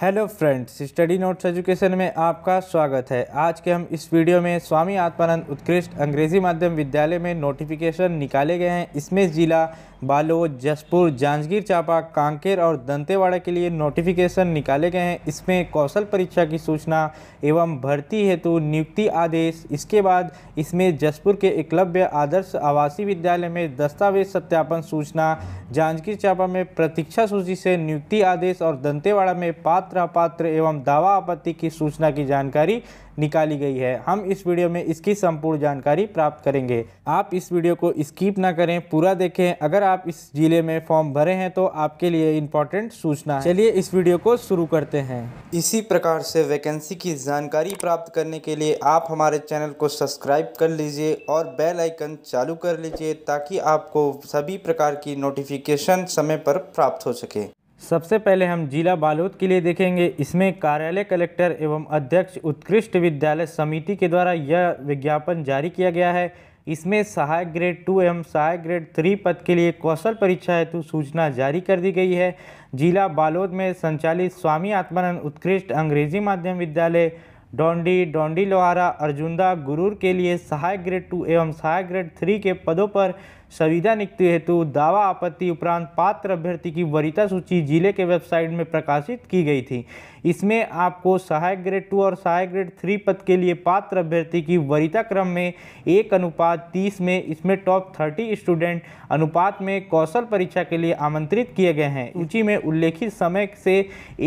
hello friends study notes education में आपका स्वागत है आज के हम इस वीडियो में स्वामी आत्मानंद उत्कृष्ट अंग्रेजी माध्यम विद्यालय में नोटिफिकेशन निकाले गए हैं इसमें ज़िला बालोद जसपुर जांजगीर चांपा कांकेर और दंतेवाड़ा के लिए नोटिफिकेशन निकाले गए हैं इसमें कौशल परीक्षा की सूचना एवं भर्ती हेतु नियुक्ति आदेश इसके बाद इसमें जसपुर के एकलव्य आदर्श आवासीय विद्यालय में दस्तावेज सत्यापन सूचना जांजगीर चांपा में प्रतीक्षा सूची से नियुक्ति आदेश और दंतेवाड़ा में पात्र पात्र अपात्र एवं दावा आपत्ति की सूचना की जानकारी निकाली गई है हम इस वीडियो में इसकी संपूर्ण जानकारी प्राप्त करेंगे आप इस वीडियो को स्किप ना करें पूरा देखें अगर आप इस जिले में फॉर्म भरे हैं तो आपके लिए इम्पोर्टेंट सूचना चलिए इस वीडियो को शुरू करते हैं इसी प्रकार से वैकेंसी की जानकारी प्राप्त करने के लिए आप हमारे चैनल को सब्सक्राइब कर लीजिए और बेल आइकन चालू कर लीजिए ताकि आपको सभी प्रकार की नोटिफिकेशन समय पर प्राप्त हो सके सबसे पहले हम जिला बालोद के लिए देखेंगे इसमें कार्यालय कलेक्टर एवं अध्यक्ष उत्कृष्ट विद्यालय समिति के द्वारा यह विज्ञापन जारी किया गया है इसमें सहायक ग्रेड टू एवं सहायक ग्रेड थ्री पद के लिए कौशल परीक्षा हेतु सूचना जारी कर दी गई है जिला बालोद में संचालित स्वामी आत्मानंद उत्कृष्ट अंग्रेजी माध्यम विद्यालय डोंडी डोंडी लोहारा अर्जुंदा गुरूर के लिए सहायक ग्रेड टू एवं सहायक ग्रेड थ्री के पदों पर संविधा नियुक्ति हेतु दावा आपत्ति उपरांत पात्र अभ्यर्थी की वरीयता सूची जिले के वेबसाइट में प्रकाशित की गई थी इसमें आपको सहायक ग्रेड टू और सहायक ग्रेड थ्री पद के लिए पात्र अभ्यर्थी की वरीयता क्रम में एक अनुपात तीस में इसमें टॉप थर्टी स्टूडेंट अनुपात में कौशल परीक्षा के लिए आमंत्रित किए गए हैं सूची में उल्लेखित समय से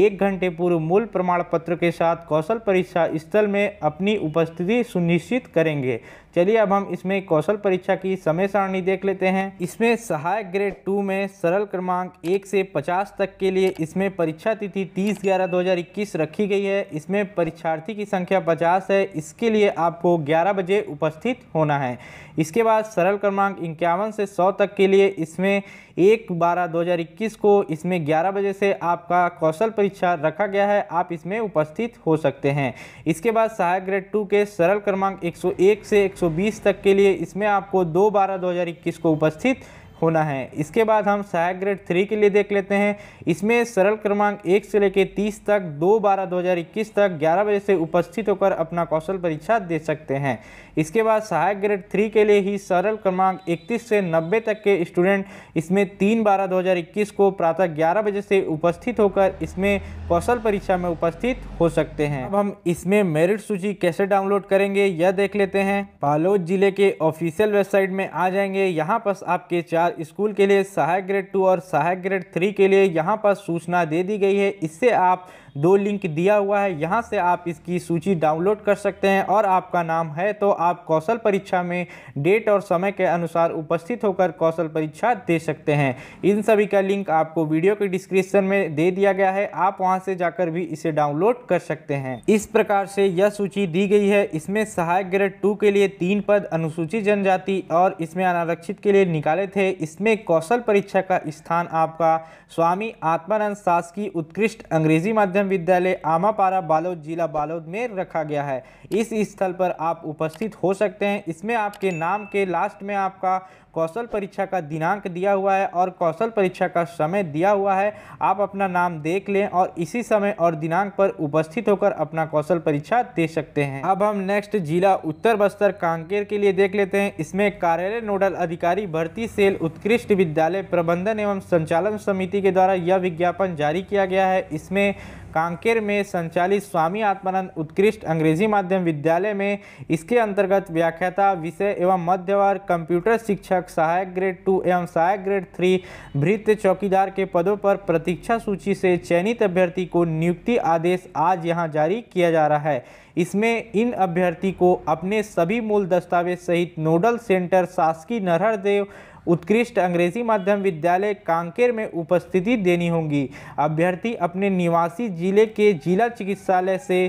एक घंटे पूर्व मूल प्रमाण पत्र के साथ कौशल परीक्षा स्थल में अपनी उपस्थिति सुनिश्चित करेंगे चलिए अब हम इसमें कौशल परीक्षा की समय सारणी देख लेते हैं इसमें सहायक ग्रेड टू में सरल क्रमांक एक से पचास तक के लिए इसमें परीक्षा तिथि तीस ग्यारह दो हजार इक्कीस रखी गई है इसमें परीक्षार्थी की संख्या पचास है इसके लिए आपको ग्यारह बजे उपस्थित होना है इसके बाद सरल क्रमांक इक्यावन से सौ तक के लिए इसमें एक बारह दो हज़ार इक्कीस को इसमें ग्यारह बजे से आपका कौशल परीक्षा रखा गया है आप इसमें उपस्थित हो सकते हैं इसके बाद सहायक ग्रेड टू के सरल क्रमांक 101 से 120 तक के लिए इसमें आपको दो बारह दो हज़ार इक्कीस को उपस्थित होना है इसके बाद हम सहायक ग्रेड थ्री के लिए देख लेते हैं इसमें सरल क्रमांक एक से लेकर तीस तक दो बारह दो हज़ार इक्कीस तक ग्यारह बजे से उपस्थित होकर अपना कौशल परीक्षा दे सकते हैं इसके बाद सहायक ग्रेड थ्री के लिए ही सरल क्रमांक इकतीस से नब्बे तक के स्टूडेंट इसमें तीन बारह दो हज़ार इक्कीस को प्रातः ग्यारह बजे से उपस्थित होकर इसमें कौशल परीक्षा में उपस्थित हो सकते हैं अब हम इसमें मेरिट सूची कैसे डाउनलोड करेंगे यह देख लेते हैं बालोद जिले के ऑफिशियल वेबसाइट में आ जाएंगे यहाँ पर आपके चार सरकार स्कूल के लिए सहायक ग्रेड टू और सहायक ग्रेड थ्री के लिए यहाँ पर सूचना दे दी गई है इससे आप दो लिंक दिया हुआ है यहाँ से आप इसकी सूची डाउनलोड कर सकते हैं और आपका नाम है तो आप कौशल परीक्षा में डेट और समय के अनुसार उपस्थित होकर कौशल परीक्षा दे सकते हैं इन सभी का लिंक आपको वीडियो के डिस्क्रिप्शन में दे दिया गया है आप वहाँ से जाकर भी इसे डाउनलोड कर सकते हैं इस प्रकार से यह सूची दी गई है इसमें सहायक ग्रेड टू के लिए तीन पद अनुसूचित जनजाति और इसमें अनारक्षित के लिए निकाले थे इसमें कौशल परीक्षा का स्थान आपका स्वामी आत्मानंद शासकीय उत्कृष्ट अंग्रेजी माध्यम मध्यम विद्यालय आमापारा बालोद जिला बालोद में रखा गया है इस स्थल पर आप उपस्थित हो सकते हैं इसमें आपके नाम के लास्ट में आपका कौशल परीक्षा का दिनांक दिया हुआ है और कौशल परीक्षा का समय दिया हुआ है आप अपना नाम देख लें और इसी समय और दिनांक पर उपस्थित होकर अपना कौशल परीक्षा दे सकते हैं अब हम नेक्स्ट जिला उत्तर बस्तर कांकेर के लिए देख लेते हैं इसमें कार्यालय नोडल अधिकारी भर्ती सेल उत्कृष्ट विद्यालय प्रबंधन एवं संचालन समिति के द्वारा यह विज्ञापन जारी किया गया है इसमें कांकेर में संचालित स्वामी आत्मानंद उत्कृष्ट अंग्रेजी माध्यम विद्यालय में इसके अंतर्गत व्याख्याता विषय एवं मध्यवार कंप्यूटर शिक्षा शिक्षक सहायक ग्रेड टू एवं सहायक ग्रेड थ्री भृत्य चौकीदार के पदों पर प्रतीक्षा सूची से चयनित अभ्यर्थी को नियुक्ति आदेश आज यहां जारी किया जा रहा है इसमें इन अभ्यर्थी को अपने सभी मूल दस्तावेज सहित नोडल सेंटर शासकीय नरहरदेव उत्कृष्ट अंग्रेजी माध्यम विद्यालय कांकेर में उपस्थिति देनी होगी अभ्यर्थी अपने निवासी जिले के जिला चिकित्सालय से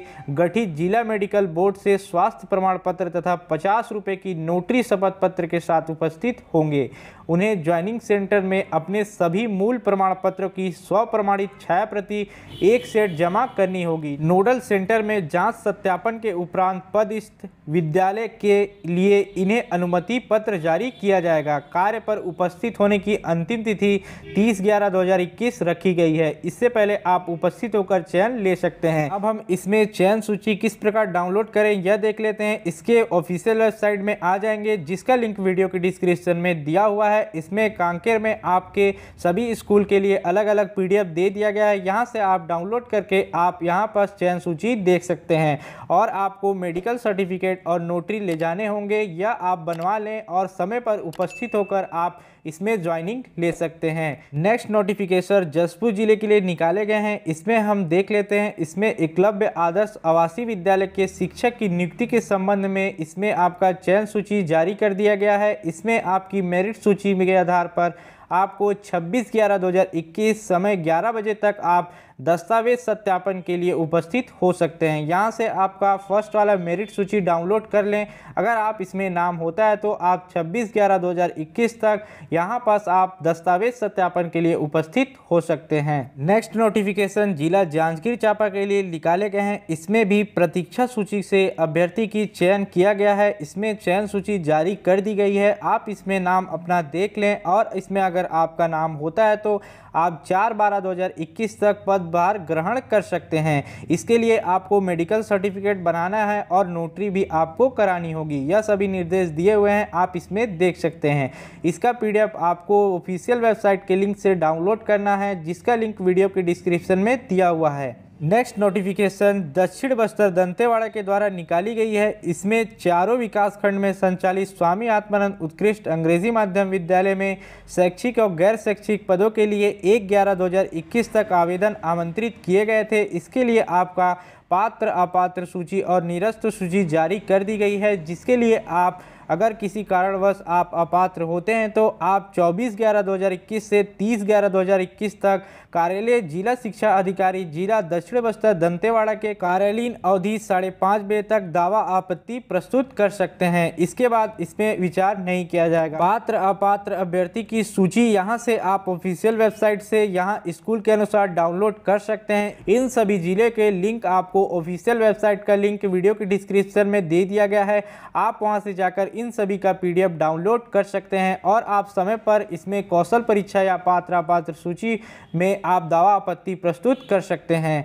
गठित जिला मेडिकल बोर्ड से स्वास्थ्य प्रमाण पत्र तथा पचास रुपये की नोटरी शपथ पत्र के साथ उपस्थित होंगे उन्हें ज्वाइनिंग सेंटर में अपने सभी मूल प्रमाण पत्र की स्व प्रमाणित छाया प्रति एक सेट जमा करनी होगी नोडल सेंटर में जांच सत्यापन के उपरांत पदस्थ विद्यालय के लिए इन्हें अनुमति पत्र जारी किया जाएगा कार्य पर उपस्थित होने की अंतिम तिथि 30 ग्यारह 2021 रखी गई है इससे पहले आप उपस्थित होकर चयन ले सकते हैं अब हम इसमें चयन सूची किस प्रकार डाउनलोड करें यह देख लेते हैं इसके ऑफिशियल वेबसाइट में आ जाएंगे जिसका लिंक वीडियो के डिस्क्रिप्शन में दिया हुआ है इसमें कांकेर में आपके सभी स्कूल के लिए अलग अलग पी दे दिया गया है यहाँ से आप डाउनलोड करके आप यहाँ पर चयन सूची देख सकते हैं और आपको मेडिकल सर्टिफिकेट और नोटरी ले जाने होंगे या आप बनवा लें और समय पर उपस्थित होकर आप इसमें ज्वाइनिंग ले सकते हैं नेक्स्ट नोटिफिकेशन जसपुर जिले के लिए निकाले गए हैं इसमें हम देख लेते हैं इसमें एकलव्य आदर्श आवासीय विद्यालय के शिक्षक की नियुक्ति के संबंध में इसमें आपका चयन सूची जारी कर दिया गया है इसमें आपकी मेरिट सूची के आधार पर आपको 26 ग्यारह 2021 समय 11 बजे तक आप दस्तावेज सत्यापन के लिए उपस्थित हो सकते हैं यहाँ से आपका फर्स्ट वाला मेरिट सूची डाउनलोड कर लें अगर आप इसमें नाम होता है तो आप 26 ग्यारह 2021 तक यहाँ पास आप दस्तावेज सत्यापन के लिए उपस्थित हो सकते हैं नेक्स्ट नोटिफिकेशन जिला जांजगीर चांपा के लिए निकाले गए हैं इसमें भी प्रतीक्षा सूची से अभ्यर्थी की चयन किया गया है इसमें चयन सूची जारी कर दी गई है आप इसमें नाम अपना देख लें और इसमें अगर आपका नाम होता है तो आप चार बारह 2021 तक पद बार ग्रहण कर सकते हैं इसके लिए आपको मेडिकल सर्टिफिकेट बनाना है और नोटरी भी आपको करानी होगी यह सभी निर्देश दिए हुए हैं आप इसमें देख सकते हैं इसका पीडीएफ आपको ऑफिशियल वेबसाइट के लिंक से डाउनलोड करना है जिसका लिंक वीडियो के डिस्क्रिप्शन में दिया हुआ है नेक्स्ट नोटिफिकेशन दक्षिण बस्तर दंतेवाड़ा के द्वारा निकाली गई है इसमें चारों विकासखंड में संचालित स्वामी आत्मानंद उत्कृष्ट अंग्रेजी माध्यम विद्यालय में शैक्षिक और गैर शैक्षिक पदों के लिए एक ग्यारह दो हज़ार इक्कीस तक आवेदन आमंत्रित किए गए थे इसके लिए आपका पात्र अपात्र सूची और निरस्त सूची जारी कर दी गई है जिसके लिए आप अगर किसी कारणवश आप अपात्र होते हैं तो आप 24 ग्यारह 2021 से 30 ग्यारह 2021 तक कार्यालय जिला शिक्षा अधिकारी जिला दक्षिण बस्तर दंतेवाड़ा के कार्यालयीन अवधि साढ़े पाँच बजे तक दावा आपत्ति प्रस्तुत कर सकते हैं इसके बाद इसमें विचार नहीं किया जाएगा पात्र अपात्र अभ्यर्थी की सूची यहाँ से आप ऑफिशियल वेबसाइट से यहाँ स्कूल के अनुसार डाउनलोड कर सकते हैं इन सभी जिले के लिंक आपको ऑफिशियल वेबसाइट का लिंक वीडियो के डिस्क्रिप्शन में दे दिया गया है आप वहाँ से जाकर इन सभी का पीडीएफ डाउनलोड कर सकते हैं और आप समय पर इसमें कौशल परीक्षा या पात्र पात्र सूची में आप दावा आपत्ति प्रस्तुत कर सकते हैं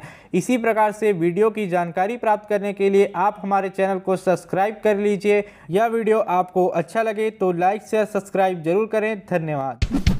इसी प्रकार से वीडियो की जानकारी प्राप्त करने के लिए आप हमारे चैनल को सब्सक्राइब कर लीजिए यह वीडियो आपको अच्छा लगे तो लाइक शेयर सब्सक्राइब जरूर करें धन्यवाद